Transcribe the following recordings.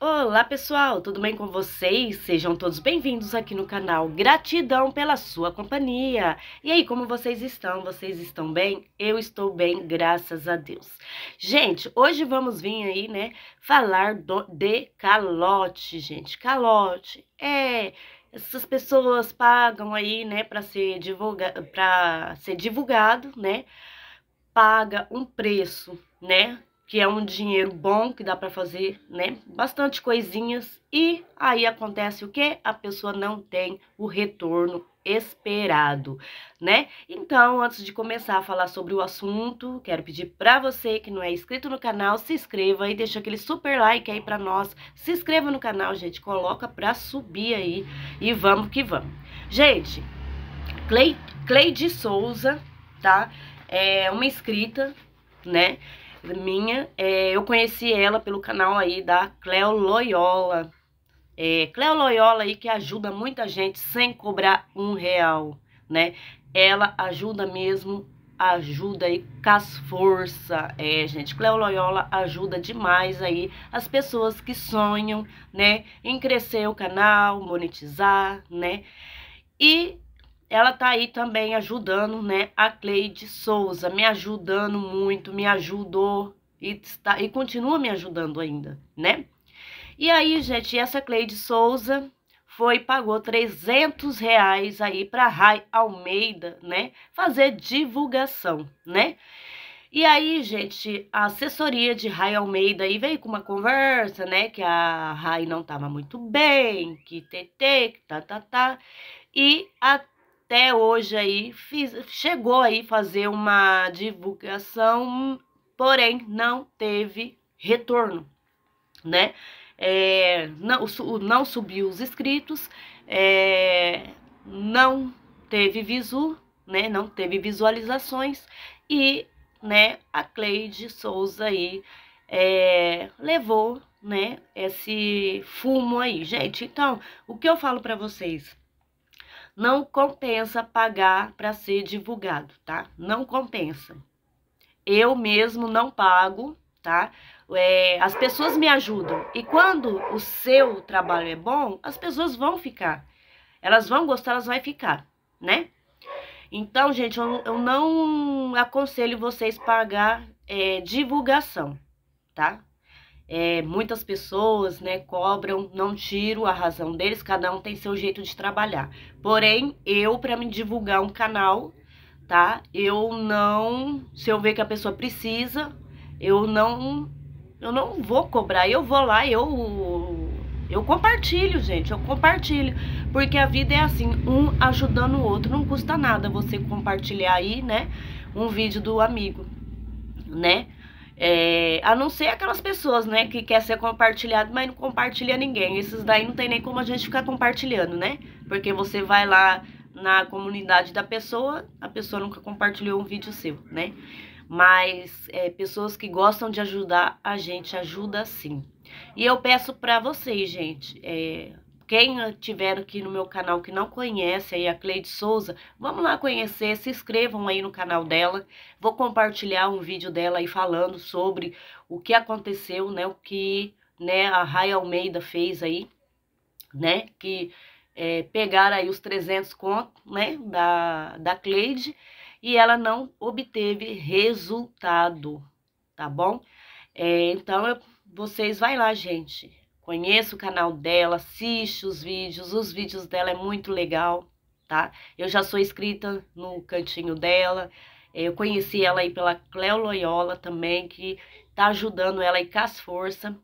Olá pessoal, tudo bem com vocês? Sejam todos bem-vindos aqui no canal. Gratidão pela sua companhia. E aí, como vocês estão? Vocês estão bem? Eu estou bem, graças a Deus. Gente, hoje vamos vir aí, né, falar do, de calote, gente. Calote. É, essas pessoas pagam aí, né, para ser divulga para ser divulgado, né? Paga um preço, né? que é um dinheiro bom que dá para fazer, né? Bastante coisinhas e aí acontece o que? A pessoa não tem o retorno esperado, né? Então, antes de começar a falar sobre o assunto, quero pedir para você que não é inscrito no canal, se inscreva e deixa aquele super like aí para nós. Se inscreva no canal, gente, coloca para subir aí e vamos que vamos. Gente, Clay, Clay Souza, tá? É uma inscrita, né? minha. É, eu conheci ela pelo canal aí da Cleo Loyola. É, Cleo Loyola aí que ajuda muita gente sem cobrar um real, né? Ela ajuda mesmo, ajuda aí com as forças, é, gente. Cleo Loyola ajuda demais aí as pessoas que sonham, né? Em crescer o canal, monetizar, né? E ela tá aí também ajudando, né, a Cleide Souza, me ajudando muito, me ajudou e, está, e continua me ajudando ainda, né? E aí, gente, essa Cleide Souza foi pagou 300 reais aí para Rai Almeida, né, fazer divulgação, né? E aí, gente, a assessoria de Rai Almeida aí veio com uma conversa, né, que a Rai não tava muito bem, que TT, que tá, tá, tá, e a até hoje aí fiz, chegou aí fazer uma divulgação, porém não teve retorno, né? É, não, não subiu os inscritos, é, não teve visu, né? Não teve visualizações e, né? A Cleide Souza aí é, levou, né? Esse fumo aí, gente. Então, o que eu falo para vocês? não compensa pagar para ser divulgado, tá? Não compensa. Eu mesmo não pago, tá? É, as pessoas me ajudam. E quando o seu trabalho é bom, as pessoas vão ficar. Elas vão gostar, elas vão ficar, né? Então, gente, eu, eu não aconselho vocês pagar é, divulgação, tá? É, muitas pessoas né, cobram, não tiro a razão deles, cada um tem seu jeito de trabalhar. Porém, eu, para me divulgar um canal, tá? Eu não. Se eu ver que a pessoa precisa, eu não. Eu não vou cobrar, eu vou lá, eu. Eu compartilho, gente, eu compartilho. Porque a vida é assim, um ajudando o outro. Não custa nada você compartilhar aí, né? Um vídeo do amigo, né? É, a não ser aquelas pessoas, né, que quer ser compartilhado, mas não compartilha ninguém. Esses daí não tem nem como a gente ficar compartilhando, né? Porque você vai lá na comunidade da pessoa, a pessoa nunca compartilhou um vídeo seu, né? Mas é, pessoas que gostam de ajudar, a gente ajuda sim. E eu peço para vocês, gente, é, quem tiver aqui no meu canal que não conhece aí a Cleide Souza, vamos lá conhecer, se inscrevam aí no canal dela. Vou compartilhar um vídeo dela aí falando sobre o que aconteceu, né? O que né, a Ray Almeida fez aí, né? Que é, pegaram aí os 300 contos, né? Da, da Cleide e ela não obteve resultado, tá bom? É, então, eu, vocês, vai lá, gente. Conheça o canal dela, assiste os vídeos, os vídeos dela é muito legal, tá? Eu já sou inscrita no cantinho dela, eu conheci ela aí pela Cleo Loyola também, que tá ajudando ela aí com as forças.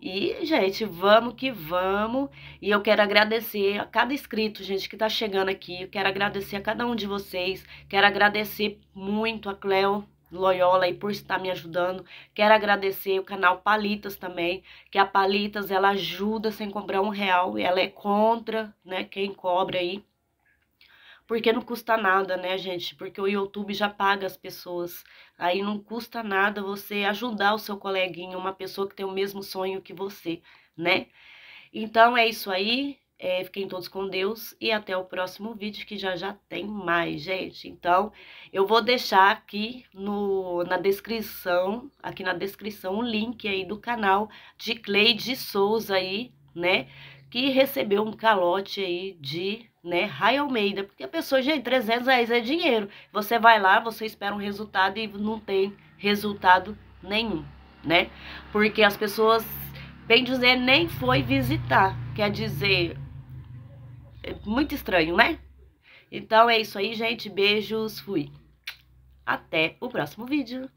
E, gente, vamos que vamos. E eu quero agradecer a cada inscrito, gente, que tá chegando aqui. Eu quero agradecer a cada um de vocês. Quero agradecer muito a Cleo Loyola aí por estar me ajudando. Quero agradecer o canal Palitas também, que a Palitas ela ajuda sem cobrar um real, ela é contra, né, quem cobra aí. Porque não custa nada, né, gente? Porque o YouTube já paga as pessoas. Aí não custa nada você ajudar o seu coleguinho, uma pessoa que tem o mesmo sonho que você, né? Então é isso aí. É, fiquem todos com Deus e até o próximo vídeo, que já já tem mais, gente. Então, eu vou deixar aqui no, na descrição, aqui na descrição, o link aí do canal de Cleide Souza aí, né? Que recebeu um calote aí de, né, Ray Almeida. Porque a pessoa, gente, 300 reais é dinheiro. Você vai lá, você espera um resultado e não tem resultado nenhum, né? Porque as pessoas bem dizer, nem foi visitar. Quer dizer, é muito estranho, né? Então é isso aí, gente. Beijos, fui. Até o próximo vídeo.